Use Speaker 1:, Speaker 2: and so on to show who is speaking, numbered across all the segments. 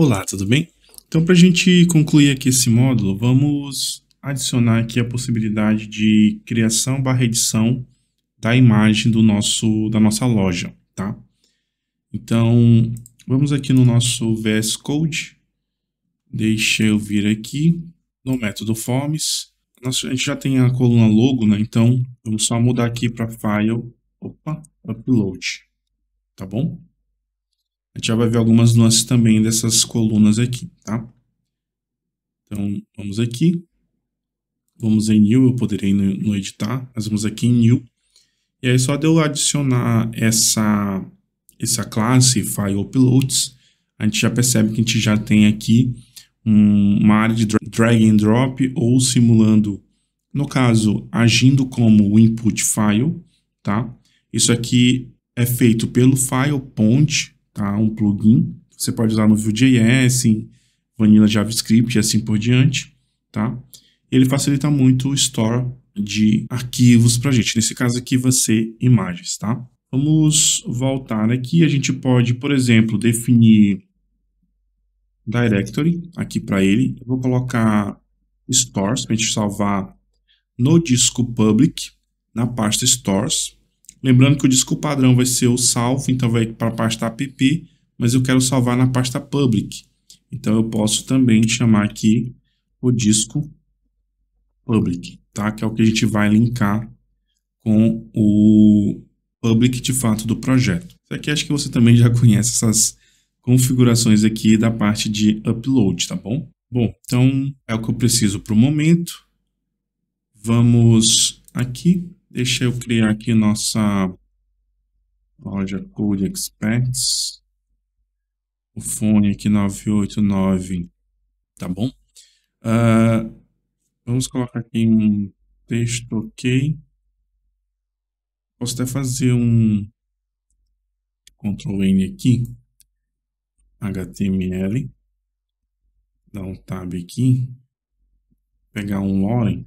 Speaker 1: Olá, tudo bem? Então, para a gente concluir aqui esse módulo, vamos adicionar aqui a possibilidade de criação barra edição da imagem do nosso, da nossa loja, tá? Então, vamos aqui no nosso VS Code, deixa eu vir aqui no método forms, Nossa, a gente já tem a coluna logo, né? Então, vamos só mudar aqui para file, opa, upload, tá bom? A gente já vai ver algumas nuances também dessas colunas aqui, tá? Então, vamos aqui. Vamos em New, eu poderia ir no, no editar, mas vamos aqui em New. E aí, só de eu adicionar essa, essa classe File Uploads, a gente já percebe que a gente já tem aqui um, uma área de drag and drop ou simulando, no caso, agindo como o input file, tá? Isso aqui é feito pelo file tá? um plugin. Você pode usar no Vue.js, em Vanilla JavaScript e assim por diante. Tá? Ele facilita muito o store de arquivos para a gente. Nesse caso aqui vai ser imagens. Tá? Vamos voltar aqui. A gente pode, por exemplo, definir directory aqui para ele. Eu vou colocar stores para a gente salvar no disco public, na pasta stores. Lembrando que o disco padrão vai ser o salvo, então vai para a pasta app, mas eu quero salvar na pasta public. Então eu posso também chamar aqui o disco public, tá? Que é o que a gente vai linkar com o public de fato do projeto. Isso aqui acho que você também já conhece essas configurações aqui da parte de upload, tá bom? Bom, então é o que eu preciso para o momento. Vamos aqui Deixa eu criar aqui nossa loja Code Experts. O fone aqui 989, tá bom? Uh, vamos colocar aqui um texto ok. Posso até fazer um Ctrl N aqui, HTML, dar um tab aqui, pegar um lorem,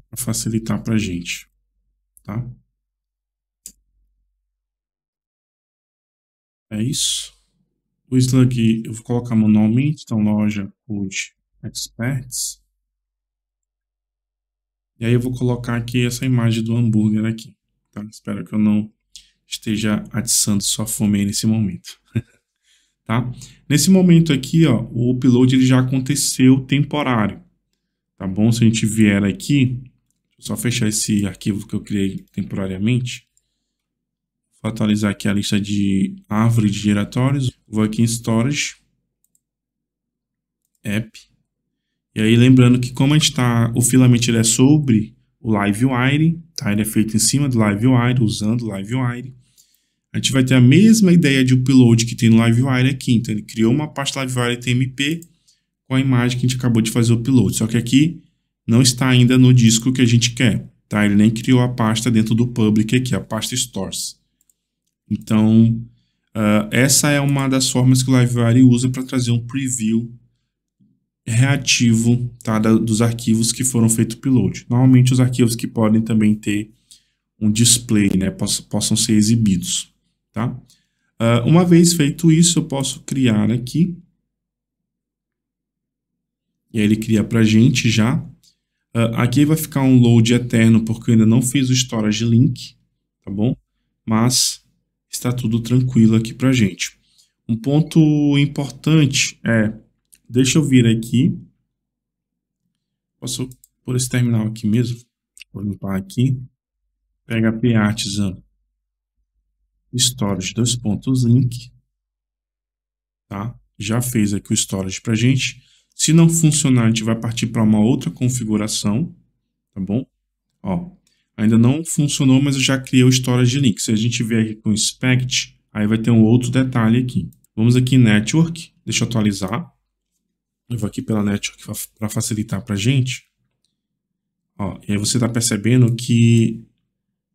Speaker 1: para facilitar para a gente, tá? É isso. O slug eu vou colocar manualmente, então loja code experts. E aí eu vou colocar aqui essa imagem do hambúrguer aqui. Tá? Espero que eu não esteja adiçando sua fome aí nesse momento. tá? Nesse momento aqui, ó, o upload ele já aconteceu temporário. Tá bom? Se a gente vier aqui, só fechar esse arquivo que eu criei temporariamente. Vou atualizar aqui a lista de árvore de diretórios. Vou aqui em Storage, App. E aí lembrando que como a gente tá o Filament ele é sobre o LiveWire, tá? ele é feito em cima do LiveWire, usando o LiveWire. A gente vai ter a mesma ideia de upload que tem no LiveWire aqui. Então ele criou uma pasta LiveWire TMP, com a imagem que a gente acabou de fazer o upload. Só que aqui não está ainda no disco que a gente quer, tá? Ele nem criou a pasta dentro do public aqui, a pasta stores. Então, uh, essa é uma das formas que o LiveWire usa para trazer um preview reativo tá, da, dos arquivos que foram feitos upload. Normalmente os arquivos que podem também ter um display, né, poss possam ser exibidos. Tá? Uh, uma vez feito isso, eu posso criar aqui aí ele cria para a gente já. Uh, aqui vai ficar um load eterno porque eu ainda não fiz o storage link, tá bom? Mas está tudo tranquilo aqui para a gente. Um ponto importante é, deixa eu vir aqui, posso por esse terminal aqui mesmo, vou limpar aqui, PHP Artisan storage dois pontos link, tá? Já fez aqui o storage para gente. Se não funcionar, a gente vai partir para uma outra configuração, tá bom? Ó, ainda não funcionou, mas eu já criei o storage link. Se a gente vier aqui com inspect, aí vai ter um outro detalhe aqui. Vamos aqui em network, deixa eu atualizar. Eu vou aqui pela network para facilitar para a gente. Ó, e aí você está percebendo que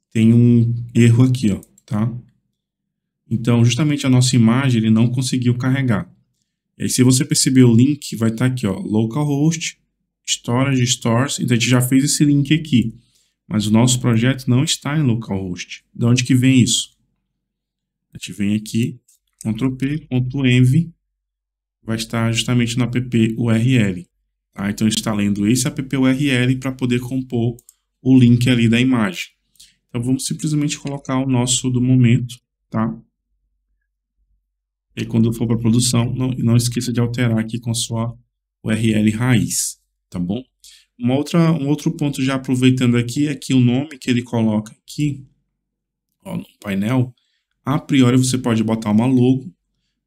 Speaker 1: tem um erro aqui, ó, tá? Então, justamente a nossa imagem ele não conseguiu carregar. E aí, se você perceber o link, vai estar tá aqui, ó, localhost, storage stores. Então, a gente já fez esse link aqui, mas o nosso projeto não está em localhost. De onde que vem isso? A gente vem aqui, Ctrl P, .env, vai estar justamente no app URL. Tá? Então, está lendo esse app URL para poder compor o link ali da imagem. Então, vamos simplesmente colocar o nosso do momento, tá? E quando for para produção, não, não esqueça de alterar aqui com a sua URL raiz, tá bom? Uma outra, um outro ponto já aproveitando aqui é que o nome que ele coloca aqui, ó, no painel, a priori você pode botar uma logo,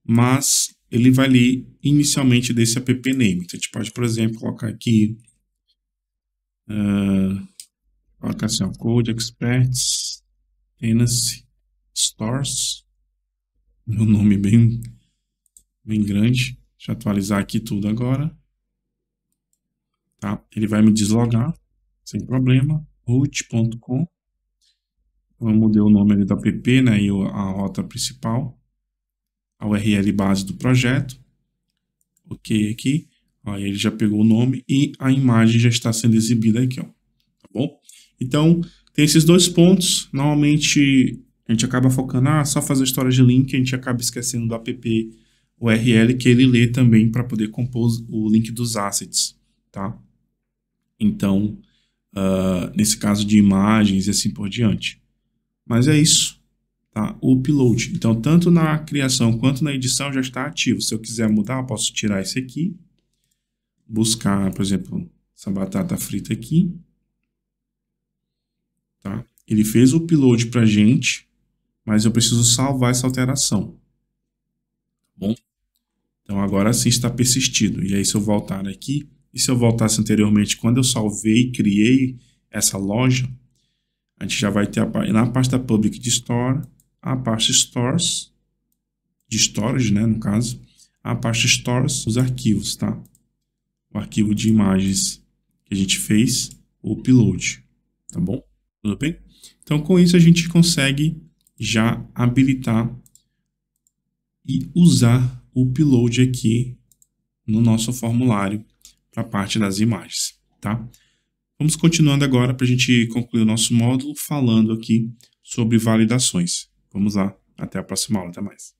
Speaker 1: mas ele vai ler inicialmente desse app name. Então a gente pode, por exemplo, colocar aqui, uh, colocar assim, ó, Code Experts, Tenancy, Stores, meu nome bem, bem grande. Deixa eu atualizar aqui tudo agora. Tá? Ele vai me deslogar, sem problema. root.com. Eu mudei o nome ali da app, né? E a rota principal. A URL base do projeto. Ok aqui. Aí ele já pegou o nome e a imagem já está sendo exibida aqui, ó. Tá bom? Então, tem esses dois pontos. Normalmente a gente acaba focando, ah, só fazer história de link, a gente acaba esquecendo do app URL que ele lê também para poder compor o link dos assets, tá? Então, uh, nesse caso de imagens e assim por diante. Mas é isso, tá? O upload. Então, tanto na criação quanto na edição já está ativo. Se eu quiser mudar, eu posso tirar esse aqui, buscar, por exemplo, essa batata frita aqui, tá? Ele fez o upload para gente, mas eu preciso salvar essa alteração. Tá bom, então agora sim está persistido. E aí se eu voltar aqui, e se eu voltasse anteriormente, quando eu salvei e criei essa loja, a gente já vai ter a, na pasta public de store, a pasta stores, de storage, né, no caso, a pasta stores, os arquivos, tá? O arquivo de imagens que a gente fez, o upload, tá bom? Tudo bem? Então, com isso, a gente consegue já habilitar e usar o upload aqui no nosso formulário para a parte das imagens, tá? Vamos continuando agora para a gente concluir o nosso módulo falando aqui sobre validações. Vamos lá, até a próxima aula, até mais.